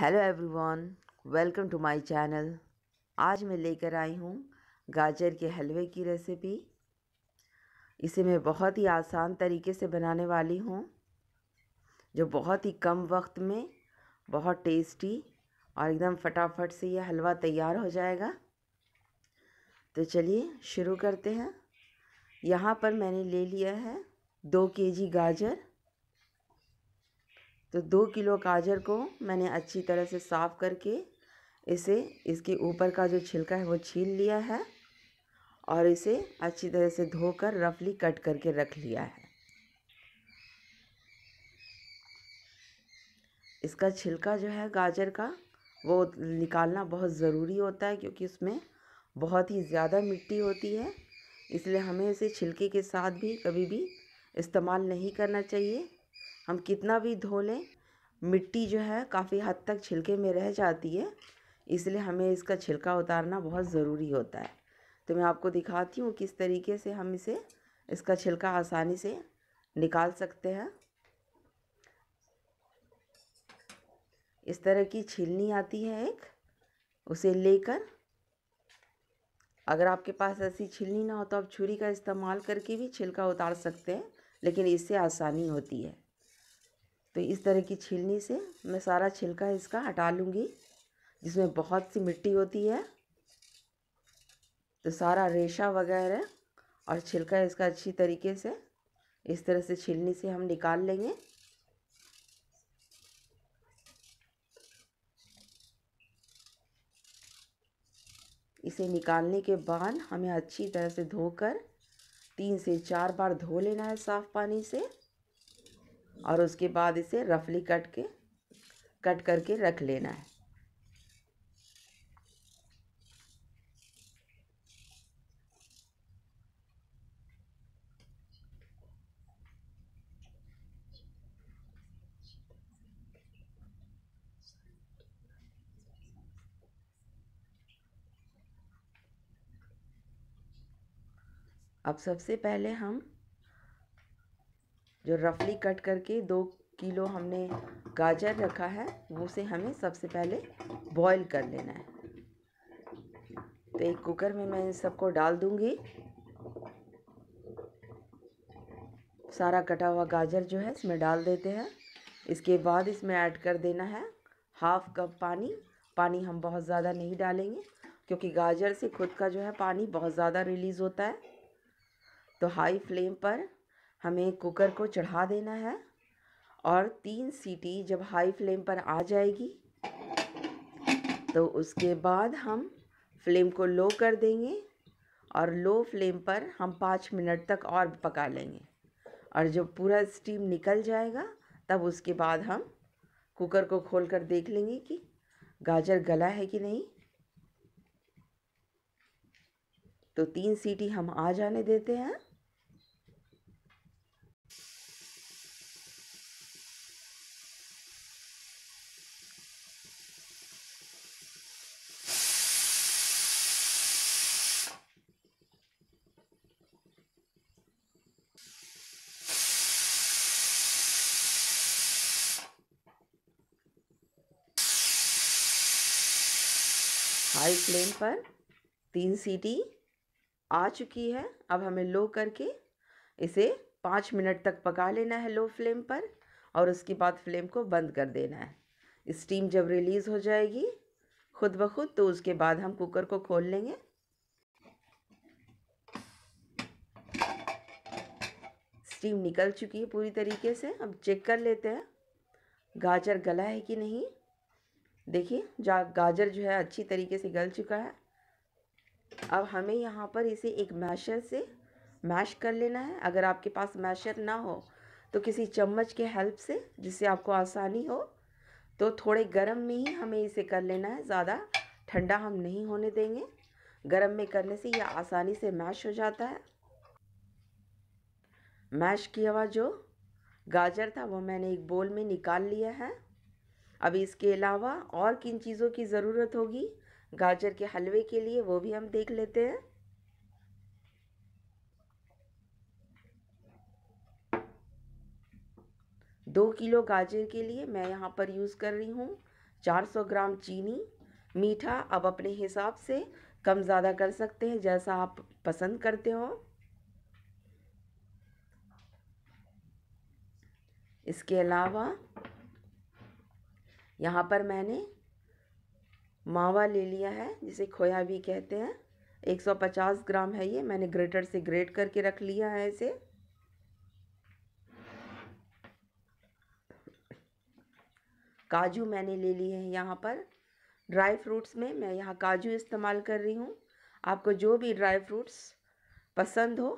hello everyone welcome to my channel आज मैं लेकर आई हूँ गाजर के हलवे की रेसिपी इसे मैं बहुत ही आसान तरीके से बनाने वाली हूँ जो बहुत ही कम वक्त में बहुत टेस्टी और एकदम फटाफट से यह हलवा तैयार हो जाएगा तो चलिए शुरू करते हैं यहाँ पर मैंने ले लिया है दो केजी गाजर तो दो किलो गाजर को मैंने अच्छी तरह से साफ़ करके इसे इसके ऊपर का जो छिलका है वो छील लिया है और इसे अच्छी तरह से धोकर रफली कट करके रख लिया है इसका छिलका जो है गाजर का वो निकालना बहुत ज़रूरी होता है क्योंकि उसमें बहुत ही ज़्यादा मिट्टी होती है इसलिए हमें इसे छिलके के साथ भी कभी भी इस्तेमाल नहीं करना चाहिए हम कितना भी धो लें मिट्टी जो है काफ़ी हद तक छिलके में रह जाती है इसलिए हमें इसका छिलका उतारना बहुत ज़रूरी होता है तो मैं आपको दिखाती हूँ किस तरीके से हम इसे इसका छिलका आसानी से निकाल सकते हैं इस तरह की छिलनी आती है एक उसे लेकर अगर आपके पास ऐसी छिलनी ना हो तो आप छुरी का इस्तेमाल करके भी छिलका उतार सकते हैं लेकिन इससे आसानी होती है तो इस तरह की छीलनी से मैं सारा छिलका इसका हटा लूँगी जिसमें बहुत सी मिट्टी होती है तो सारा रेशा वगैरह और छिलका इसका अच्छी तरीके से इस तरह से छिलनी से हम निकाल लेंगे इसे निकालने के बाद हमें अच्छी तरह से धोकर तीन से चार बार धो लेना है साफ़ पानी से और उसके बाद इसे रफली कट के कट करके रख लेना है अब सबसे पहले हम जो रफली कट करके दो किलो हमने गाजर रखा है वो से हमें सबसे पहले बॉईल कर लेना है तो एक कुकर में मैं सबको डाल दूँगी सारा कटा हुआ गाजर जो है इसमें डाल देते हैं इसके बाद इसमें ऐड कर देना है हाफ कप पानी पानी हम बहुत ज़्यादा नहीं डालेंगे क्योंकि गाजर से खुद का जो है पानी बहुत ज़्यादा रिलीज़ होता है तो हाई फ्लेम पर हमें कुकर को चढ़ा देना है और तीन सीटी जब हाई फ्लेम पर आ जाएगी तो उसके बाद हम फ्लेम को लो कर देंगे और लो फ्लेम पर हम पाँच मिनट तक और पका लेंगे और जब पूरा स्टीम निकल जाएगा तब उसके बाद हम कुकर को खोल कर देख लेंगे कि गाजर गला है कि नहीं तो तीन सीटी हम आ जाने देते हैं हाई फ्लेम पर तीन सीटी आ चुकी है अब हमें लो करके इसे पाँच मिनट तक पका लेना है लो फ्लेम पर और उसके बाद फ्लेम को बंद कर देना है स्टीम जब रिलीज़ हो जाएगी खुद ब खुद तो उसके बाद हम कुकर को खोल लेंगे स्टीम निकल चुकी है पूरी तरीके से अब चेक कर लेते हैं गाजर गला है कि नहीं देखिए जा गाजर जो है अच्छी तरीके से गल चुका है अब हमें यहाँ पर इसे एक मैशर से मैश कर लेना है अगर आपके पास मैशर ना हो तो किसी चम्मच के हेल्प से जिससे आपको आसानी हो तो थोड़े गर्म में ही हमें इसे कर लेना है ज़्यादा ठंडा हम नहीं होने देंगे गर्म में करने से यह आसानी से मैश हो जाता है मैश किया हुआ जो गाजर था वो मैंने एक बोल में निकाल लिया है अब इसके अलावा और किन चीज़ों की ज़रूरत होगी गाजर के हलवे के लिए वो भी हम देख लेते हैं दो किलो गाजर के लिए मैं यहाँ पर यूज़ कर रही हूँ 400 ग्राम चीनी मीठा अब अपने हिसाब से कम ज़्यादा कर सकते हैं जैसा आप पसंद करते हो इसके अलावा यहाँ पर मैंने मावा ले लिया है जिसे खोया भी कहते हैं 150 ग्राम है ये मैंने ग्रेटर से ग्रेट करके रख लिया है इसे काजू मैंने ले लिए हैं यहाँ पर ड्राई फ्रूट्स में मैं यहाँ काजू इस्तेमाल कर रही हूँ आपको जो भी ड्राई फ्रूट्स पसंद हो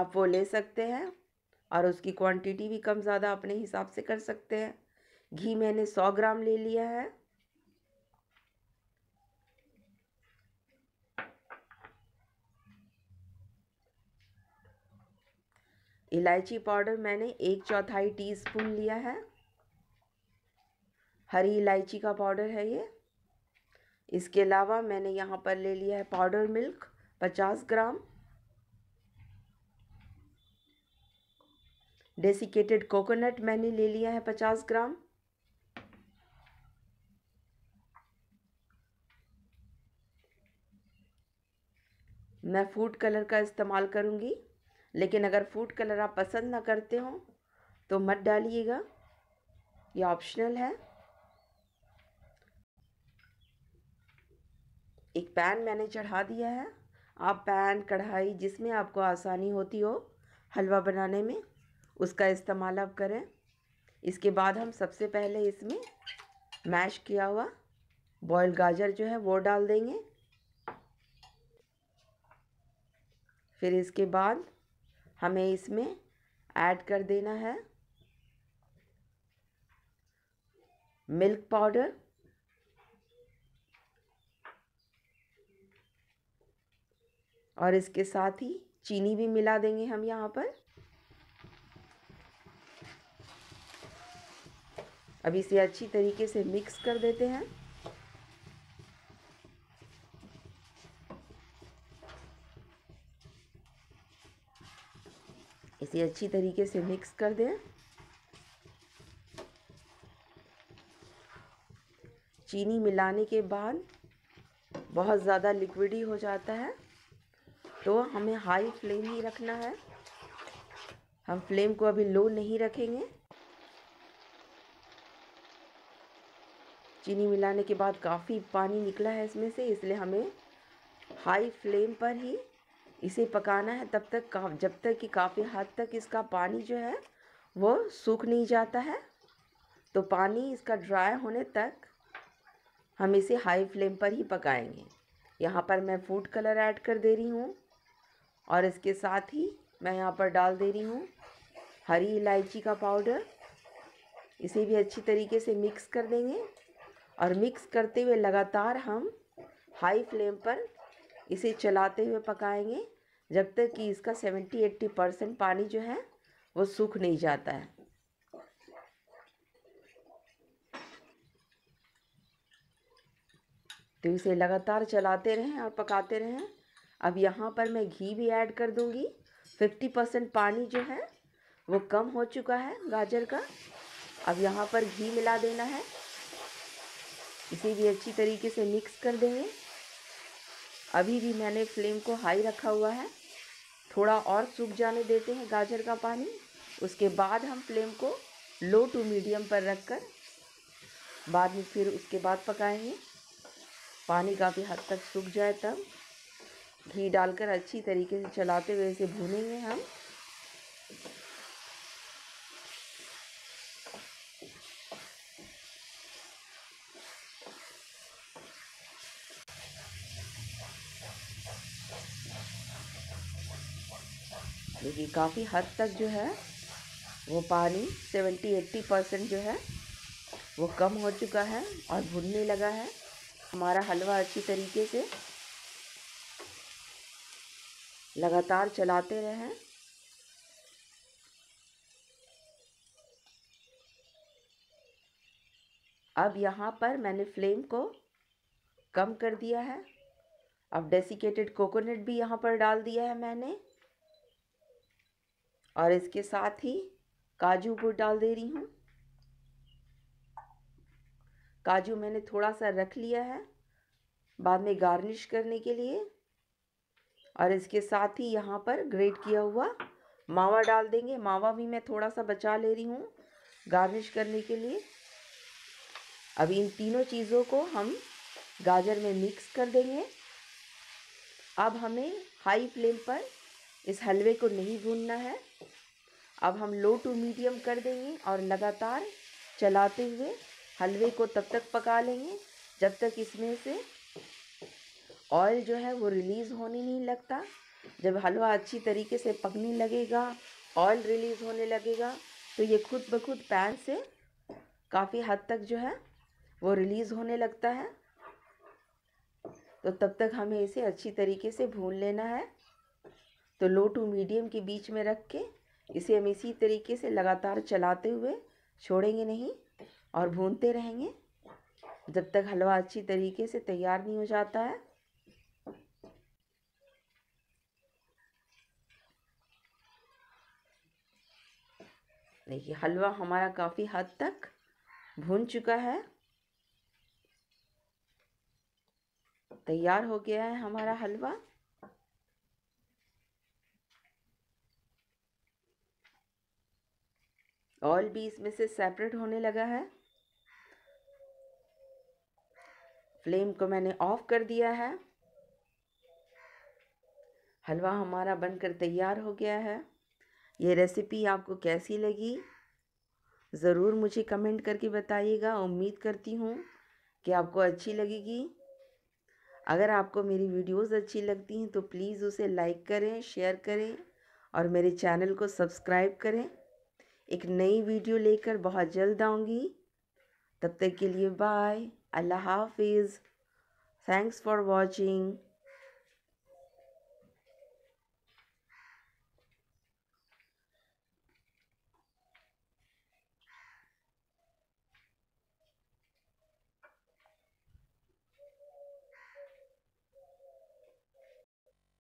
आप वो ले सकते हैं और उसकी क्वांटिटी भी कम ज़्यादा अपने हिसाब से कर सकते हैं घी मैंने सौ ग्राम ले लिया है इलायची पाउडर मैंने एक चौथाई टीस्पून लिया है हरी इलायची का पाउडर है ये इसके अलावा मैंने यहाँ पर ले लिया है powder milk 50 gram desiccated coconut मैंने ले लिया है 50 ग्राम मैं फूड कलर का इस्तेमाल करूँगी लेकिन अगर फूड कलर आप पसंद ना करते हो तो मत डालिएगा ये ऑप्शनल है एक पैन मैंने चढ़ा दिया है आप पैन कढ़ाई जिसमें आपको आसानी होती हो हलवा बनाने में उसका इस्तेमाल आप करें इसके बाद हम सबसे पहले इसमें मैश किया हुआ बॉयल गाजर जो है वो डाल देंगे फिर इसके बाद हमें इसमें ऐड कर देना है मिल्क पाउडर और इसके साथ ही चीनी भी मिला देंगे हम यहाँ पर अब इसे अच्छी तरीके से मिक्स कर देते हैं इसे अच्छी तरीके से मिक्स कर दें चीनी मिलाने के बाद बहुत ज़्यादा लिक्विडी हो जाता है तो हमें हाई फ्लेम ही रखना है हम फ्लेम को अभी लो नहीं रखेंगे चीनी मिलाने के बाद काफ़ी पानी निकला है इसमें से इसलिए हमें हाई फ्लेम पर ही इसे पकाना है तब तक का जब तक कि काफ़ी हद तक इसका पानी जो है वो सूख नहीं जाता है तो पानी इसका ड्राई होने तक हम इसे हाई फ्लेम पर ही पकाएंगे यहाँ पर मैं फूड कलर ऐड कर दे रही हूँ और इसके साथ ही मैं यहाँ पर डाल दे रही हूँ हरी इलायची का पाउडर इसे भी अच्छी तरीके से मिक्स कर देंगे और मिक्स करते हुए लगातार हम हाई फ्लेम पर इसे चलाते हुए पकाएंगे जब तक कि इसका 70-80 परसेंट पानी जो है वो सूख नहीं जाता है तो इसे लगातार चलाते रहें और पकाते रहें अब यहाँ पर मैं घी भी ऐड कर दूँगी 50 परसेंट पानी जो है वो कम हो चुका है गाजर का अब यहाँ पर घी मिला देना है इसे भी अच्छी तरीके से मिक्स कर देंगे अभी भी मैंने फ्लेम को हाई रखा हुआ है थोड़ा और सूख जाने देते हैं गाजर का पानी उसके बाद हम फ्लेम को लो टू मीडियम पर रख कर बाद में फिर उसके बाद पकाएंगे पानी काफ़ी हद तक सूख जाए तब घी डालकर अच्छी तरीके से चलाते हुए इसे भूनेंगे हम देखिए काफ़ी हद तक जो है वो पानी सेवेंटी एट्टी परसेंट जो है वो कम हो चुका है और भुनने लगा है हमारा हलवा अच्छी तरीके से लगातार चलाते रहें अब यहाँ पर मैंने फ्लेम को कम कर दिया है अब डेसिकेटेड कोकोनट भी यहाँ पर डाल दिया है मैंने और इसके साथ ही काजू को डाल दे रही हूँ काजू मैंने थोड़ा सा रख लिया है बाद में गार्निश करने के लिए और इसके साथ ही यहाँ पर ग्रेट किया हुआ मावा डाल देंगे मावा भी मैं थोड़ा सा बचा ले रही हूँ गार्निश करने के लिए अब इन तीनों चीज़ों को हम गाजर में मिक्स कर देंगे अब हमें हाई फ्लेम पर इस हलवे को नहीं भूनना है अब हम लो टू मीडियम कर देंगे और लगातार चलाते हुए हलवे को तब तक पका लेंगे जब तक इसमें से ऑयल जो है वो रिलीज़ होने नहीं लगता जब हलवा अच्छी तरीके से पकने लगेगा ऑयल रिलीज़ होने लगेगा तो ये खुद ब खुद पैन से काफ़ी हद तक जो है वो रिलीज़ होने लगता है तो तब तक हमें इसे अच्छी तरीके से भून लेना है तो लो टू मीडियम के बीच में रख के इसे हम इसी तरीके से लगातार चलाते हुए छोड़ेंगे नहीं और भूनते रहेंगे जब तक हलवा अच्छी तरीके से तैयार नहीं हो जाता है देखिए हलवा हमारा काफ़ी हद तक भून चुका है तैयार हो गया है हमारा हलवा ऑयल भी इसमें से सेपरेट होने लगा है फ्लेम को मैंने ऑफ कर दिया है हलवा हमारा बनकर तैयार हो गया है ये रेसिपी आपको कैसी लगी ज़रूर मुझे कमेंट करके बताइएगा उम्मीद करती हूँ कि आपको अच्छी लगेगी अगर आपको मेरी वीडियोस अच्छी लगती हैं तो प्लीज़ उसे लाइक करें शेयर करें और मेरे चैनल को सब्सक्राइब करें एक नई वीडियो लेकर बहुत जल्द आऊँगी तब तक के लिए बाय अल्लाह हाफिज़ थैंक्स फॉर वॉचिंग